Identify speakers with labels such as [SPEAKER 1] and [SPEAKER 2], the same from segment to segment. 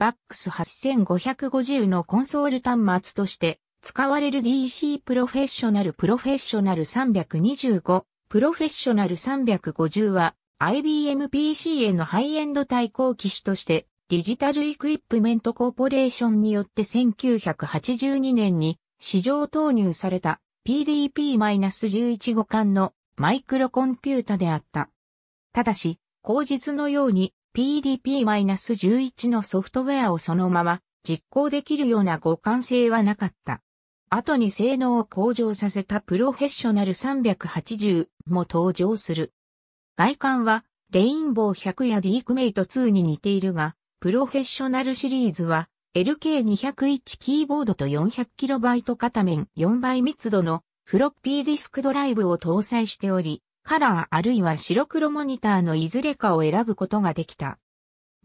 [SPEAKER 1] バックス8550のコンソール端末として使われる DC プロフェッショナルプロフェッショナル325プロフェッショナル350は IBM PC へのハイエンド対抗機種としてデジタルイクイップメントコーポレーションによって1982年に市場投入された PDP-11 互換のマイクロコンピュータであった。ただし、口実のように PDP-11 のソフトウェアをそのまま実行できるような互換性はなかった。後に性能を向上させたプロフェッショナル380も登場する。外観はレインボー100やディークメイト2に似ているが、プロフェッショナルシリーズは LK201 キーボードと 400KB 片面4倍密度のフロッピーディスクドライブを搭載しており、カラーあるいは白黒モニターのいずれかを選ぶことができた。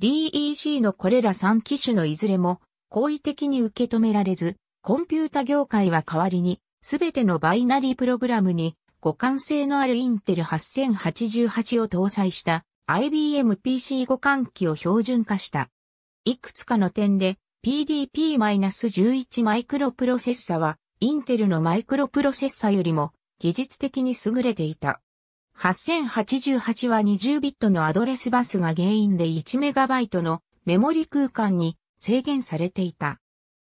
[SPEAKER 1] DEC のこれら3機種のいずれも好意的に受け止められず、コンピュータ業界は代わりに、すべてのバイナリープログラムに互換性のあるインテル8088を搭載した IBM PC 互換機を標準化した。いくつかの点で PDP-11 マイクロプロセッサはインテルのマイクロプロセッサよりも技術的に優れていた。8088は20ビットのアドレスバスが原因で1イトのメモリ空間に制限されていた。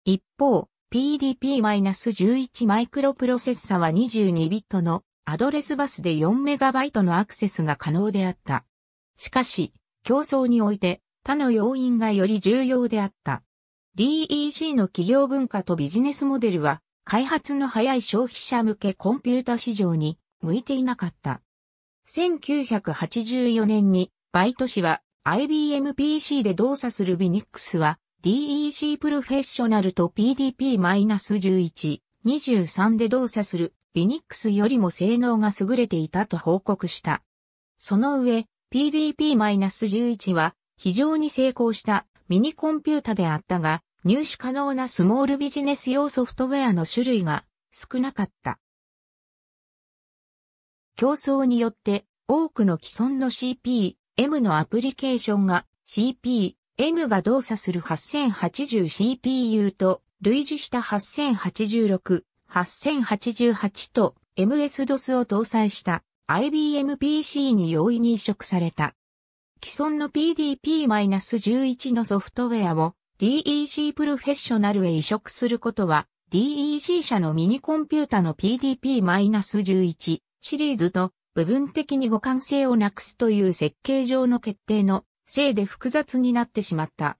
[SPEAKER 1] 一方、PDP-11 マイクロプロセッサは22ビットのアドレスバスで4イトのアクセスが可能であった。しかし、競争において他の要因がより重要であった。DEG の企業文化とビジネスモデルは開発の早い消費者向けコンピュータ市場に向いていなかった。1984年に、バイト氏は IBM PC で動作するビニックスは DEC プロフェッショナルと PDP-11、23で動作するビニックスよりも性能が優れていたと報告した。その上、PDP-11 は非常に成功したミニコンピュータであったが、入手可能なスモールビジネス用ソフトウェアの種類が少なかった。競争によって多くの既存の CPM のアプリケーションが CPM が動作する 8080CPU と類似した8086、8088と MS-DOS を搭載した IBM PC に容易に移植された。既存の PDP-11 のソフトウェアを DEC プロフェッショナルへ移植することは DEC 社のミニコンピュータの PDP-11 シリーズと部分的に互換性をなくすという設計上の決定のせいで複雑になってしまった。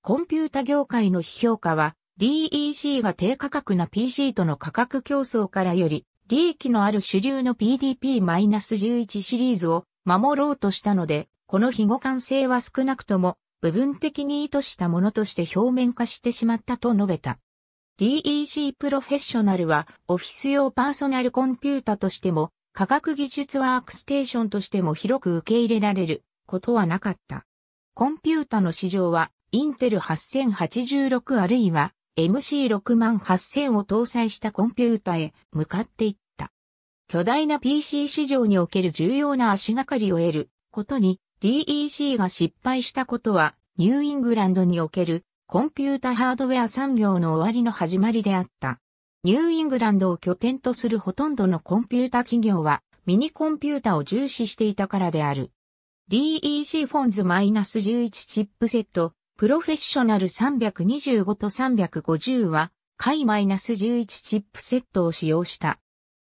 [SPEAKER 1] コンピュータ業界の批評価は DEC が低価格な PC との価格競争からより利益のある主流の PDP-11 シリーズを守ろうとしたので、この非互換性は少なくとも部分的に意図したものとして表面化してしまったと述べた。DEC プロフェッショナルはオフィス用パーソナルコンピュータとしても科学技術ワークステーションとしても広く受け入れられることはなかった。コンピュータの市場は、インテル8086あるいは MC68000 を搭載したコンピュータへ向かっていった。巨大な PC 市場における重要な足がかりを得ることに DEC が失敗したことはニューイングランドにおけるコンピュータハードウェア産業の終わりの始まりであった。ニューイングランドを拠点とするほとんどのコンピュータ企業はミニコンピュータを重視していたからである。DEC フォンズ -11 チップセット、プロフェッショナル325と350は、回 -11 チップセットを使用した。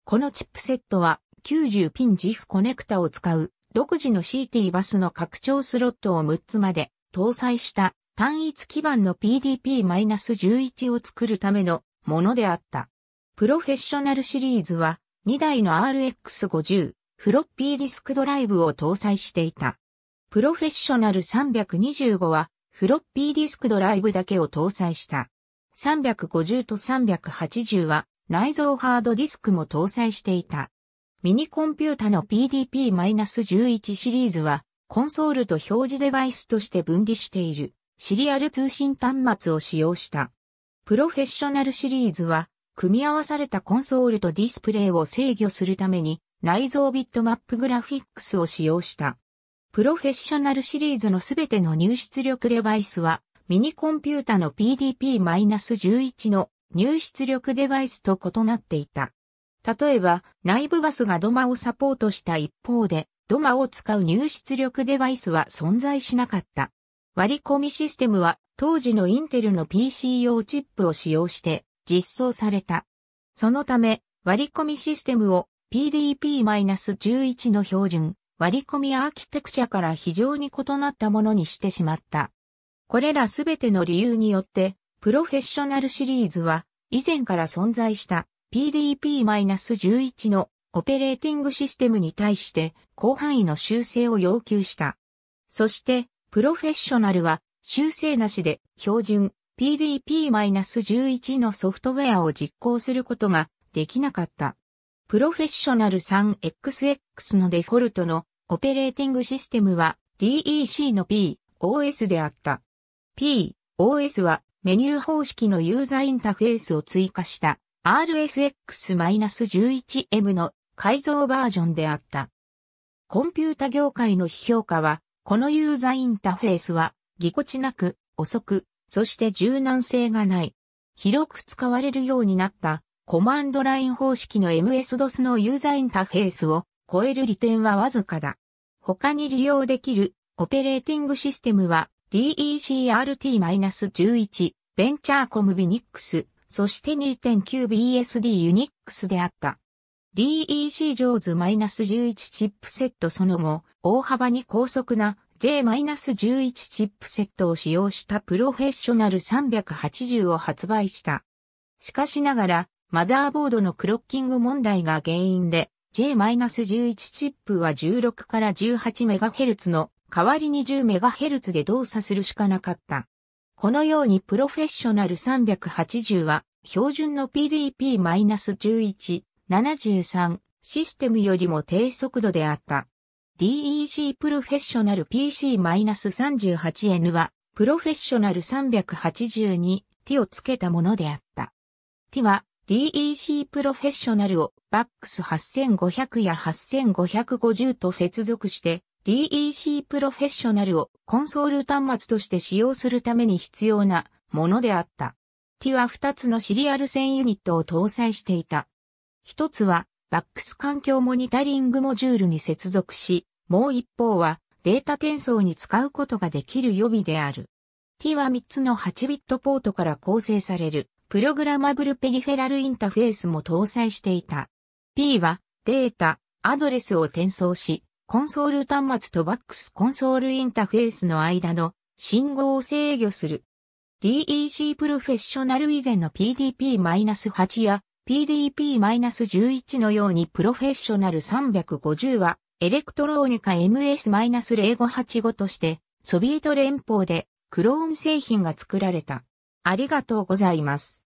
[SPEAKER 1] このチップセットは90ピンジフコネクタを使う独自の CT バスの拡張スロットを6つまで搭載した単一基板の PDP-11 を作るためのものであった。プロフェッショナルシリーズは2台の RX50 フロッピーディスクドライブを搭載していた。プロフェッショナル325はフロッピーディスクドライブだけを搭載した。350と380は内蔵ハードディスクも搭載していた。ミニコンピュータの PDP-11 シリーズはコンソールと表示デバイスとして分離しているシリアル通信端末を使用した。プロフェッショナルシリーズは、組み合わされたコンソールとディスプレイを制御するために、内蔵ビットマップグラフィックスを使用した。プロフェッショナルシリーズのすべての入出力デバイスは、ミニコンピュータの PDP-11 の入出力デバイスと異なっていた。例えば、内部バスがドマをサポートした一方で、ドマを使う入出力デバイスは存在しなかった。割り込みシステムは当時のインテルの PC 用チップを使用して実装された。そのため割り込みシステムを PDP-11 の標準割り込みアーキテクチャから非常に異なったものにしてしまった。これらすべての理由によってプロフェッショナルシリーズは以前から存在した PDP-11 のオペレーティングシステムに対して広範囲の修正を要求した。そしてプロフェッショナルは修正なしで標準 PDP-11 のソフトウェアを実行することができなかった。プロフェッショナル 3XX のデフォルトのオペレーティングシステムは DEC の POS であった。POS はメニュー方式のユーザーインターフェースを追加した RSX-11M の改造バージョンであった。コンピュータ業界の批評家はこのユーザーインターフェースは、ぎこちなく、遅く、そして柔軟性がない。広く使われるようになったコマンドライン方式の MS-DOS のユーザーインターフェースを超える利点はわずかだ。他に利用できるオペレーティングシステムは DECRT-11、ベンチャーコムビニックス、そして 2.9BSD ユニックスであった。DEC ジョーズ -11 チップセットその後、大幅に高速な J-11 チップセットを使用したプロフェッショナル380を発売した。しかしながら、マザーボードのクロッキング問題が原因で、J-11 チップは16から18メガヘルツの代わりに10メガヘルツで動作するしかなかった。このようにプロフェッショナル380は標準の PDP-11 73システムよりも低速度であった。DEC プロフェッショナル PC-38N は、プロフェッショナル 382T を付けたものであった。T は DEC プロフェッショナルを BAX8500 や8550と接続して DEC プロフェッショナルをコンソール端末として使用するために必要なものであった。T は2つのシリアル線ユニットを搭載していた。一つは、バックス環境モニタリングモジュールに接続し、もう一方は、データ転送に使うことができる予備である。T は3つの8ビットポートから構成される、プログラマブルペリフェラルインタフェースも搭載していた。P は、データ、アドレスを転送し、コンソール端末とバックスコンソールインタフェースの間の信号を制御する。DEC プロフェッショナル以前の PDP-8 や PDP-11 のようにプロフェッショナル350は、エレクトローニカ MS-0585 として、ソビエト連邦でクローン製品が作られた。ありがとうございます。